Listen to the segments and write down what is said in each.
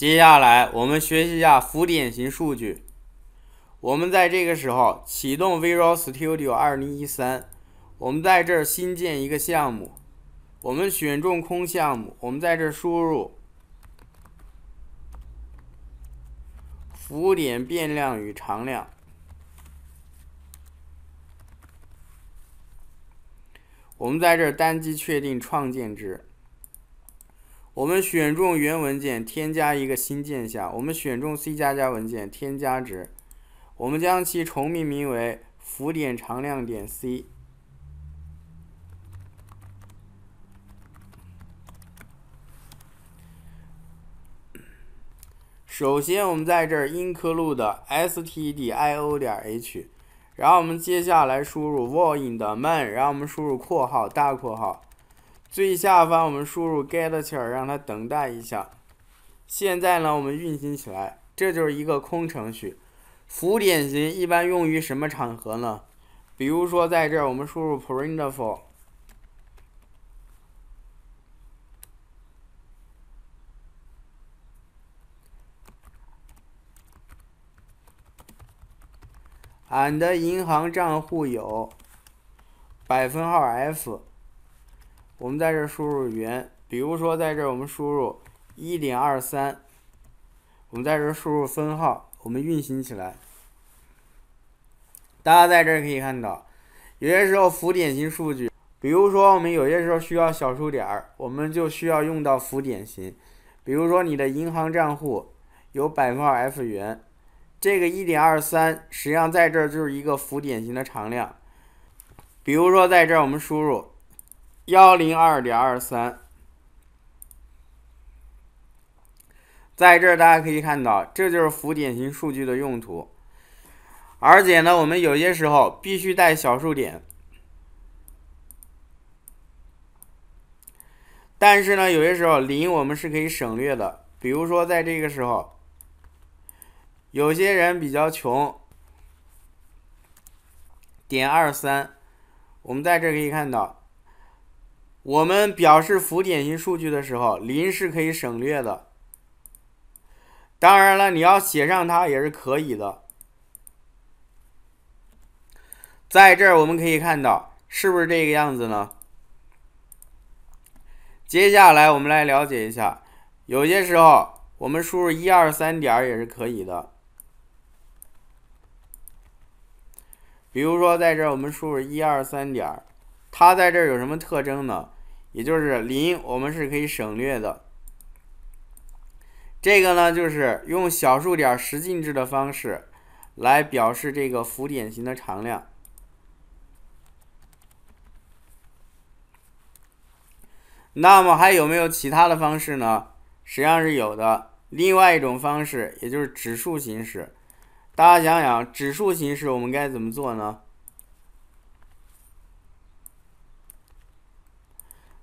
接下来我们学习一下浮点型数据。我们在这个时候启动 Visual Studio 2013，我们在这儿新建一个项目，我们选中空项目，我们在这儿输入浮点变量与常量，我们在这儿单击确定创建值，我们选中原文件，添加一个新建项。我们选中 C 加加文件，添加值，我们将其重命名为浮点常量点 C。首先，我们在这儿 include 的 stdio 点 h，然后我们接下来输入 void 的 m a n 然后我们输入括号大括号。最下方我们输入 getchar，让它等待一下。现在呢，我们运行起来，这就是一个空程序。浮点型一般用于什么场合呢？比如说在这儿我们输入 printf，俺的银行账户有百分号 f。我们在这输入元，比如说在这我们输入一点二三，我们在这输入分号，我们运行起来。大家在这可以看到，有些时候浮点型数据，比如说我们有些时候需要小数点儿，我们就需要用到浮点型。比如说你的银行账户有百分号 F 元，这个一点二三实际上在这就是一个浮点型的常量。比如说在这我们输入。幺零二点二三，在这儿大家可以看到，这就是浮点型数据的用途。而且呢，我们有些时候必须带小数点，但是呢，有些时候零我们是可以省略的。比如说，在这个时候，有些人比较穷，点二三，我们在这可以看到。我们表示浮点型数据的时候，零是可以省略的。当然了，你要写上它也是可以的。在这儿我们可以看到，是不是这个样子呢？接下来我们来了解一下，有些时候我们输入一二三点也是可以的。比如说，在这儿我们输入一二三点。它在这儿有什么特征呢？也就是零，我们是可以省略的。这个呢，就是用小数点十进制的方式，来表示这个浮点型的常量。那么还有没有其他的方式呢？实际上是有的。另外一种方式，也就是指数形式。大家想想，指数形式我们该怎么做呢？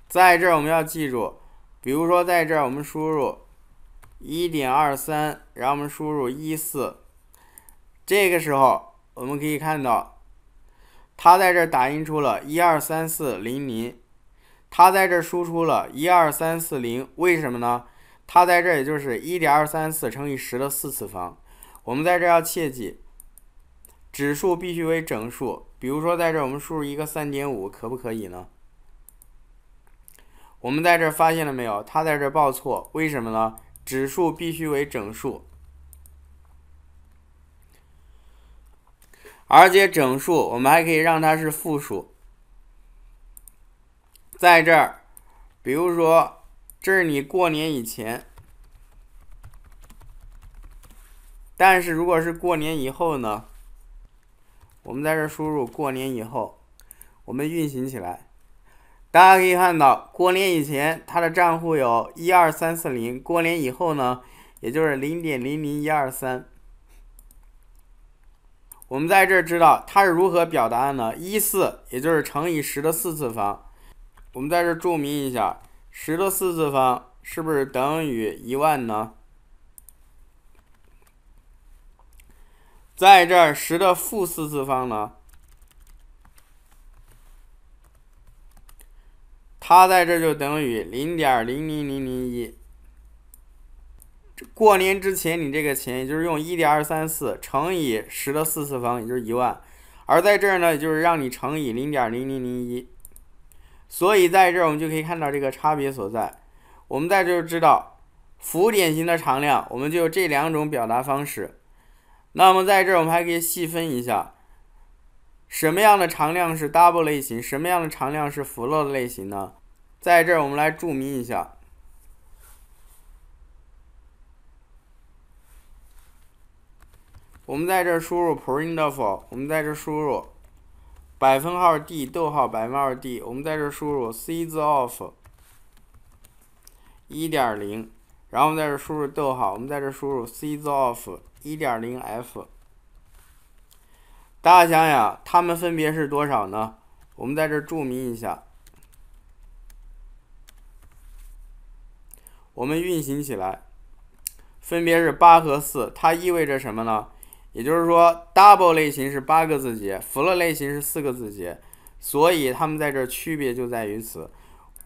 在这儿我们要记住，比如说在这儿我们输入一点二三，然后我们输入一四，这个时候我们可以看到，它在这儿打印出了一二三四零零，它在这儿输出了一二三四零，为什么呢？它在这儿也就是一点二三四乘以十的四次方，我们在这儿要切记，指数必须为整数，比如说在这儿我们输入一个三点五，可不可以呢？我们在这发现了没有？它在这报错，为什么呢？指数必须为整数，而且整数我们还可以让它是负数。在这儿，比如说这是你过年以前，但是如果是过年以后呢？我们在这输入过年以后，我们运行起来。大家可以看到，过年以前他的账户有一二三四零，过年以后呢，也就是零点零零一二三。我们在这儿知道它是如何表达的呢？一四，也就是乘以十的四次方。我们在这儿注明一下，十的四次方是不是等于一万呢？在这儿，十的负四次方呢？它在这就等于零点零零零零一。这过年之前你这个钱，也就是用一点二三四乘以十的四次方，也就是一万。而在这儿呢，就是让你乘以零点零零零一。所以在这儿我们就可以看到这个差别所在。我们在这儿知道浮点型的常量，我们就这两种表达方式。那么在这儿我们还可以细分一下。什么样的常量是 double 类型？什么样的常量是 f l o w t 类型呢？在这儿我们来注明一下。我们在这儿输入 printf，o 我们在这儿输入百分号 d，逗号百分号 d，我们在这输入 sizeof 一点零，然后我们在这输入逗号，我们在这输入 sizeof 一点零 f。大家想想，它们分别是多少呢？我们在这儿注明一下。我们运行起来，分别是八和四。它意味着什么呢？也就是说，double 类型是八个字节，float 类型是四个字节。所以它们在这儿区别就在于此。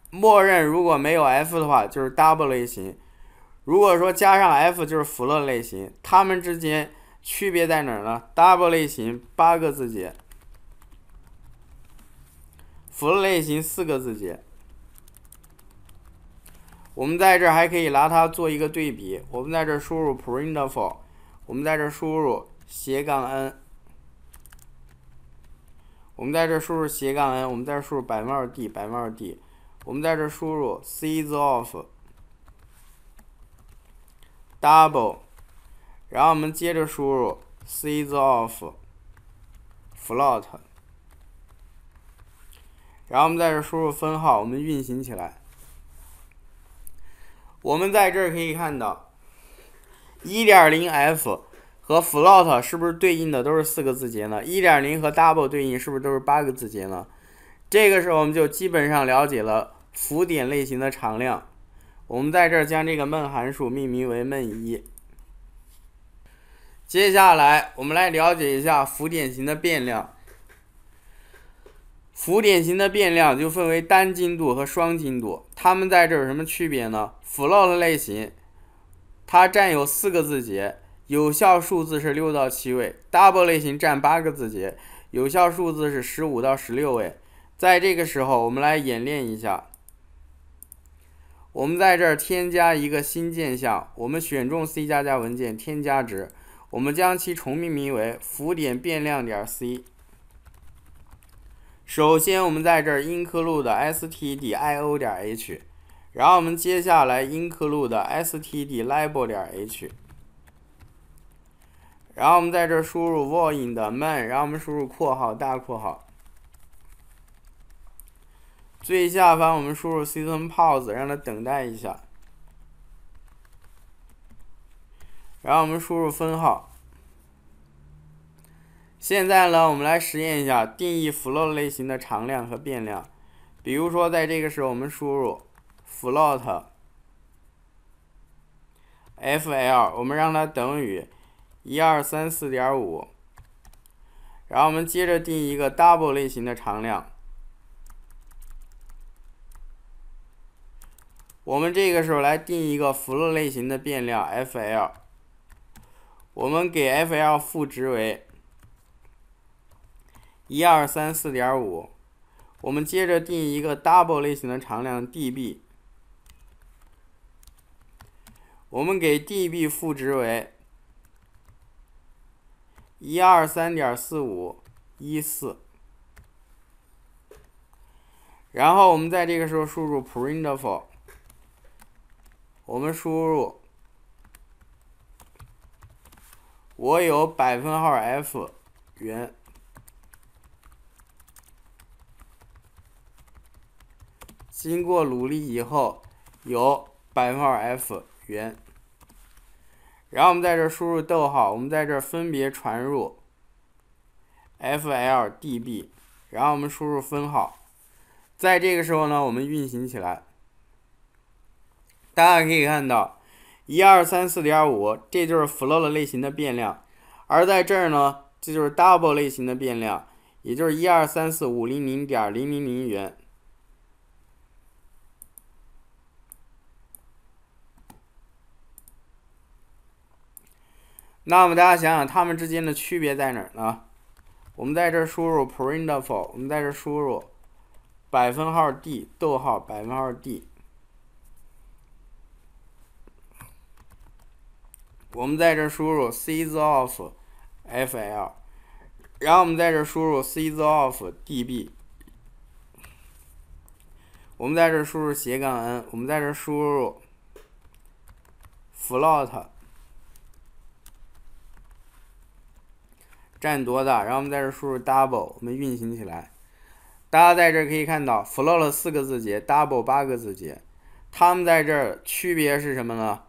默认如果没有 f 的话，就是 double 类型；如果说加上 f，就是 float 类型。它们之间。区别在哪儿呢？double 类型八个字节 f l l 类型四个字节。我们在这儿还可以拿它做一个对比。我们在这输入 printf，我们在这输入斜杠 n，我们在这输入斜杠 n，我们在这输入百分号 d，百分号 d，我们在这输入 sizeof double。然后我们接着输入 sizeof e float，然后我们在这输入分号，我们运行起来。我们在这儿可以看到，一点零 f 和 float 是不是对应的都是四个字节呢？一点零和 double 对应是不是都是八个字节呢？这个时候我们就基本上了解了浮点类型的常量。我们在这儿将这个闷函数命名为闷一。接下来，我们来了解一下浮点型的变量。浮点型的变量就分为单精度和双精度，它们在这儿有什么区别呢？float 的类型，它占有四个字节，有效数字是六到七位；double 类型占八个字节，有效数字是十五到十六位。在这个时候，我们来演练一下。我们在这儿添加一个新建项，我们选中 C 加加文件，添加值。我们将其重命名为浮点变量点 c。首先，我们在这儿 include 的 stdio 点 h，然后我们接下来 include 的 stdlib 点 h，然后我们在这儿输入 void main，然后我们输入括号大括号，最下方我们输入 system pause，让它等待一下。然后我们输入分号。现在呢，我们来实验一下定义 float 类型的常量和变量。比如说，在这个时候我们输入 float fl，我们让它等于一二三四点五。然后我们接着定一个 double 类型的常量。我们这个时候来定一个 float 类型的变量 fl。我们给 fl 赋值为一二三四点五，我们接着定一个 double 类型的常量 db，我们给 db 赋值为一二三点四五一四，然后我们在这个时候输入 printf，我们输入。我有百分号 f 元，经过努力以后有百分号 f 元，然后我们在这儿输入逗号，我们在这儿分别传入 fldb，然后我们输入分号，在这个时候呢，我们运行起来，大家可以看到。一二三四点五，这就是 float 类型的变量，而在这儿呢，这就是 double 类型的变量，也就是一二三四五零零点零零零元。那么大家想想，它们之间的区别在哪儿呢？我们在这输入 printf，我们在这输入百分号 d，逗号百分号 d。我们在这输入 sizeof，fl，然后我们在这输入 sizeof db，我们在这输入斜杠 n，我们在这输入 float 占多大，然后我们在这输入 double，我们运行起来，大家在这可以看到 float 四个字节，double 八个字节，它们在这区别是什么呢？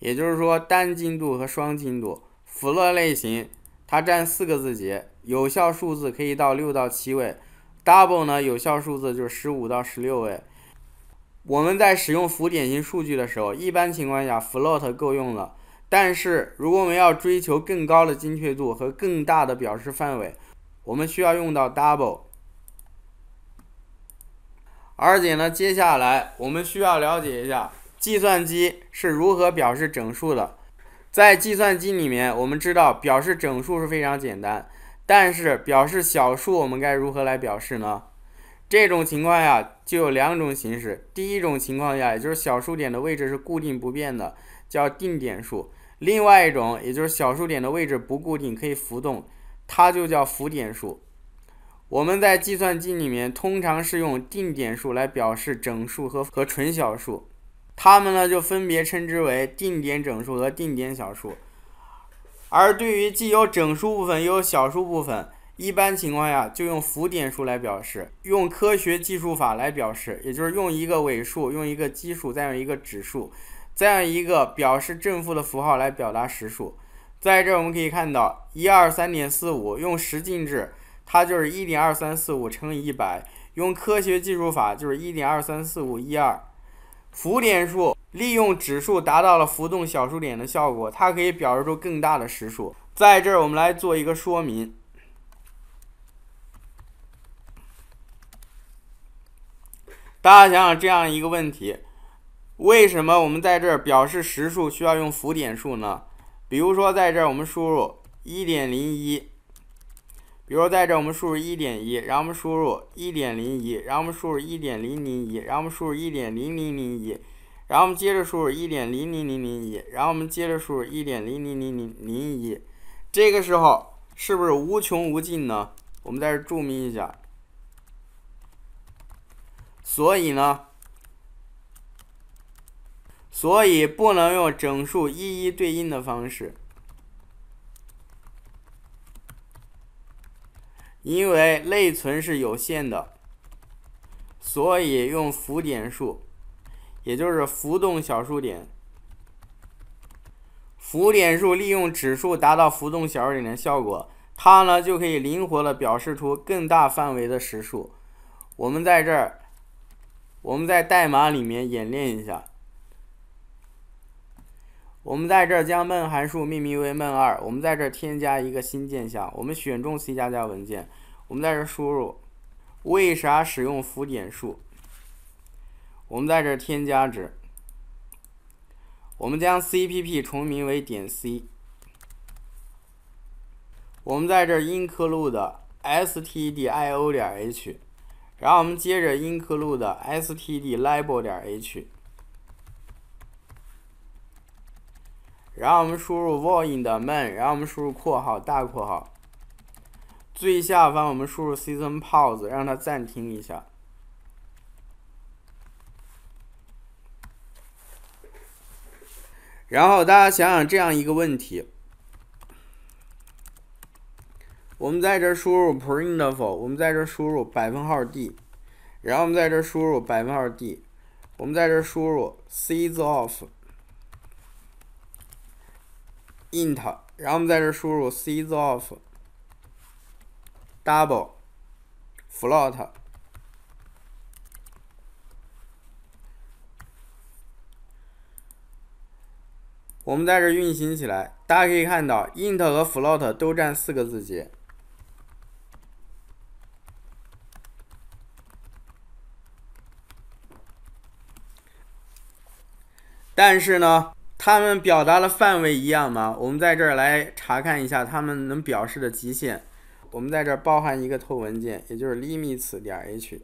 也就是说，单精度和双精度，float 类型它占四个字节，有效数字可以到六到七位；double 呢，有效数字就是十五到十六位。我们在使用浮点型数据的时候，一般情况下 float 够用了，但是如果我们要追求更高的精确度和更大的表示范围，我们需要用到 double。而且呢，接下来我们需要了解一下。计算机是如何表示整数的？在计算机里面，我们知道表示整数是非常简单，但是表示小数，我们该如何来表示呢？这种情况下就有两种形式。第一种情况下，也就是小数点的位置是固定不变的，叫定点数；另外一种，也就是小数点的位置不固定，可以浮动，它就叫浮点数。我们在计算机里面通常是用定点数来表示整数和和纯小数。它们呢就分别称之为定点整数和定点小数，而对于既有整数部分又有小数部分，一般情况下就用浮点数来表示，用科学计数法来表示，也就是用一个尾数，用一个基数，再用一个指数，再用一个表示正负的符号来表达实数。在这我们可以看到，一二三点四五，用十进制它就是一点二三四五乘以一百，用科学技术法就是一点二三四五一二。浮点数利用指数达到了浮动小数点的效果，它可以表示出更大的实数。在这儿，我们来做一个说明。大家想想这样一个问题：为什么我们在这儿表示实数需要用浮点数呢？比如说，在这儿我们输入一点零一。比如在这，我们输入一点一，然后我们输入一点零一，然后我们输入一点零零一，然后我们输入一点零零零一，然后我们接着输入一点零零零零一，然后我们接着输入一点零零零零零一，这个时候是不是无穷无尽呢？我们在这注明一下。所以呢，所以不能用整数一一对应的方式。因为内存是有限的，所以用浮点数，也就是浮动小数点。浮点数利用指数达到浮动小数点的效果，它呢就可以灵活的表示出更大范围的实数。我们在这儿，我们在代码里面演练一下。我们在这儿将 main 函数命名为 main 二。我们在这儿添加一个新建项。我们选中 C 加加文件。我们在这儿输入为啥使用浮点数？我们在这儿添加值，我们将 CPP 重名为点 C。我们在这儿 include 的 stdio 点 h，然后我们接着 include 的 stdlib e l 点 h。然后我们输入 volume 的 men，然后我们输入括号大括号，最下方我们输入 season pause，让它暂停一下。然后大家想想这样一个问题，我们在这输入 printf，我们在这输入百分号 d，然后我们在这输入百分号 d，我们在这输入 size of。int，然后我们在这输入 sizeof double float，我们在这运行起来，大家可以看到 int 和 float 都占四个字节，但是呢。它们表达的范围一样吗？我们在这儿来查看一下它们能表示的极限。我们在这儿包含一个头文件，也就是 limits 点 h，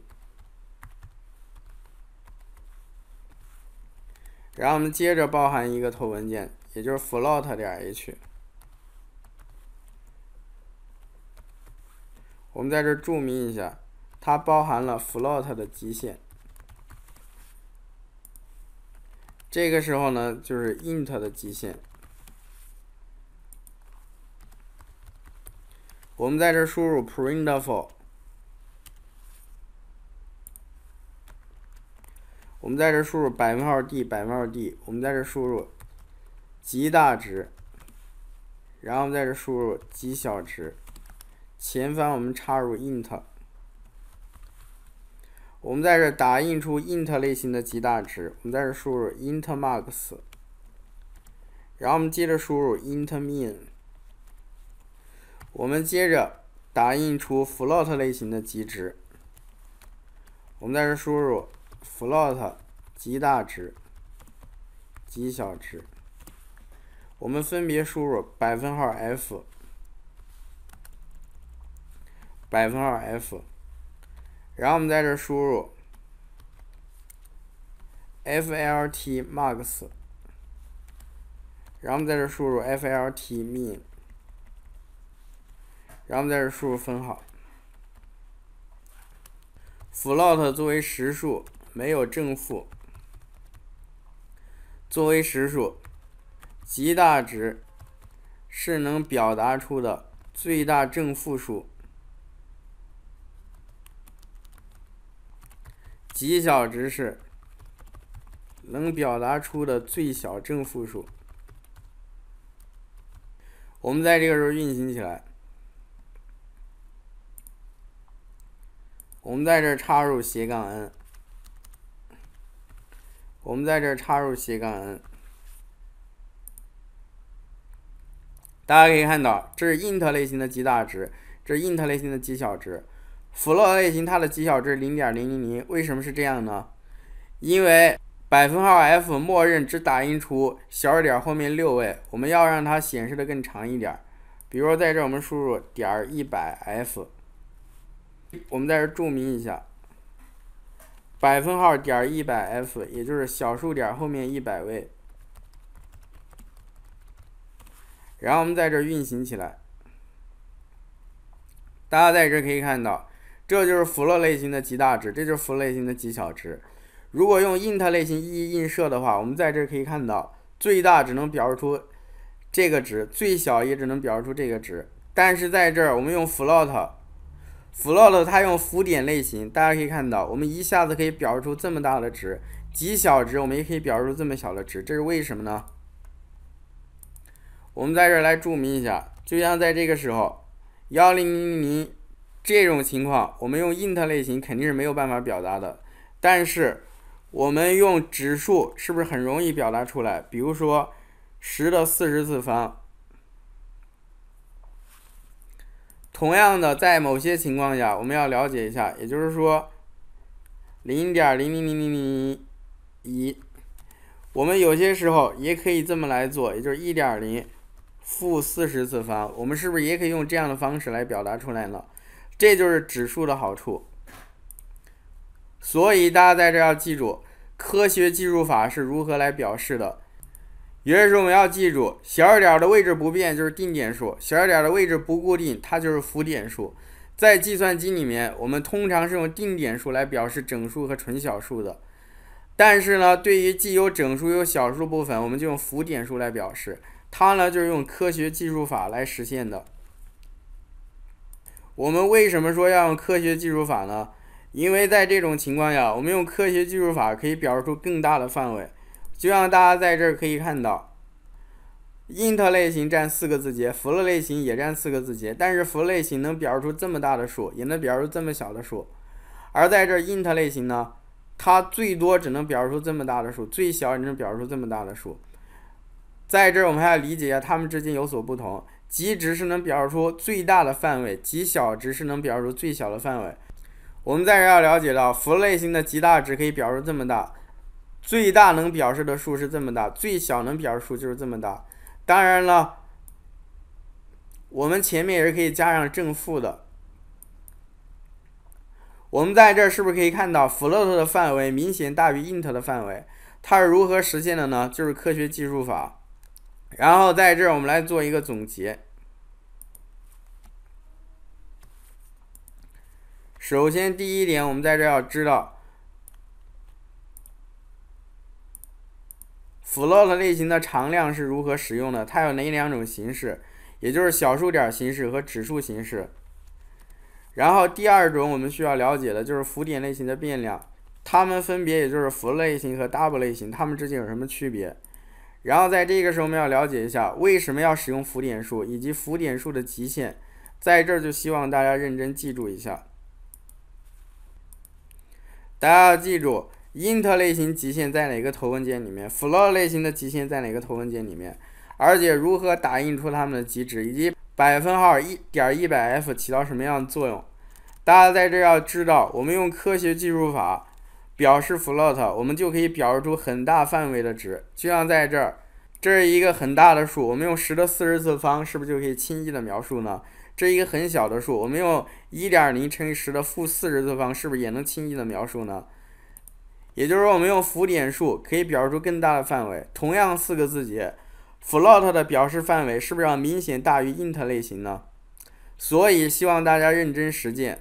然后我们接着包含一个头文件，也就是 float 点 h。我们在这儿注明一下，它包含了 float 的极限。这个时候呢，就是 int 的极限。我们在这输入 printf，我们在这输入百分号 d，百分号 d，我们在这输入极大值，然后在这输入极小值，前方我们插入 int。我们在这打印出 int 类型的极大值，我们在这输入 int max，然后我们接着输入 int min，我们接着打印出 float 类型的极值，我们在这输入 float 极大值、极小值，我们分别输入百分号 f、百分号 f。然后我们在这输入 FLT_MAX，然后我们在这输入 FLT_MIN，然后在这输入分号。float 作为实数，没有正负。作为实数，极大值是能表达出的最大正负数。极小值是能表达出的最小正负数。我们在这个时候运行起来，我们在这插入斜杠 n，我们在这插入斜杠 n。大家可以看到，这是 int 类型的极大值，这是 int 类型的极小值。f l o a 类型它的极小值零点零零零，为什么是这样呢？因为百分号 f 默认只打印出小数点后面六位，我们要让它显示的更长一点。比如说在这儿我们输入点一百 f，我们在这儿注明一下，百分号点一百 f 也就是小数点后面一百位。然后我们在这儿运行起来，大家在这儿可以看到。这就是 float 类型的极大值，这就是 float 类型的极小值。如果用 int 类型一一映射的话，我们在这可以看到，最大只能表示出这个值，最小也只能表示出这个值。但是在这儿，我们用 float，float 它用浮点类型，大家可以看到，我们一下子可以表示出这么大的值，极小值我们也可以表示出这么小的值。这是为什么呢？我们在这儿来注明一下，就像在这个时候，幺零零零。这种情况，我们用 int 类型肯定是没有办法表达的。但是，我们用指数是不是很容易表达出来？比如说，十的四十次方。同样的，在某些情况下，我们要了解一下，也就是说，零点零零零零零一，我们有些时候也可以这么来做，也就是一点零负四十次方。我们是不是也可以用这样的方式来表达出来呢？这就是指数的好处，所以大家在这要记住，科学计数法是如何来表示的。也就是我们要记住，小数点的位置不变就是定点数，小数点的位置不固定，它就是浮点数。在计算机里面，我们通常是用定点数来表示整数和纯小数的，但是呢，对于既有整数又小数部分，我们就用浮点数来表示，它呢就是用科学计数法来实现的。我们为什么说要用科学技术法呢？因为在这种情况下，我们用科学技术法可以表示出更大的范围。就像大家在这儿可以看到，int 类型占四个字节，float 类型也占四个字节。但是 float 类型能表示出这么大的数，也能表示出这么小的数。而在这 int 类型呢，它最多只能表示出这么大的数，最小也能表示出这么大的数。在这儿我们还要理解一下它们之间有所不同。极值是能表示出最大的范围，极小值是能表示出最小的范围。我们在这儿要了解到符类型的极大值可以表示这么大，最大能表示的数是这么大，最小能表示数就是这么大。当然了，我们前面也是可以加上正负的。我们在这儿是不是可以看到 float 的范围明显大于 int 的范围？它是如何实现的呢？就是科学计数法。然后在这儿我们来做一个总结。首先，第一点，我们在这儿要知道 float 类型的常量是如何使用的，它有哪两种形式，也就是小数点形式和指数形式。然后，第二种我们需要了解的就是浮点类型的变量，它们分别也就是 f l o 类型和 double 类型，它们之间有什么区别？然后在这个时候，我们要了解一下为什么要使用浮点数，以及浮点数的极限。在这儿就希望大家认真记住一下。大家要记住，int 类型极限在哪个头文件里面？float 类型的极限在哪个头文件里面？而且如何打印出它们的极值，以及百分号一点一百 f 起到什么样的作用？大家在这要知道，我们用科学记数法。表示 float，我们就可以表示出很大范围的值，就像在这儿，这是一个很大的数，我们用十的四十次方，是不是就可以轻易的描述呢？这一个很小的数，我们用一点零乘以十的负四十次方，是不是也能轻易的描述呢？也就是说，我们用浮点数可以表示出更大的范围。同样四个字节，float 的表示范围是不是要明显大于 int 类型呢？所以希望大家认真实践。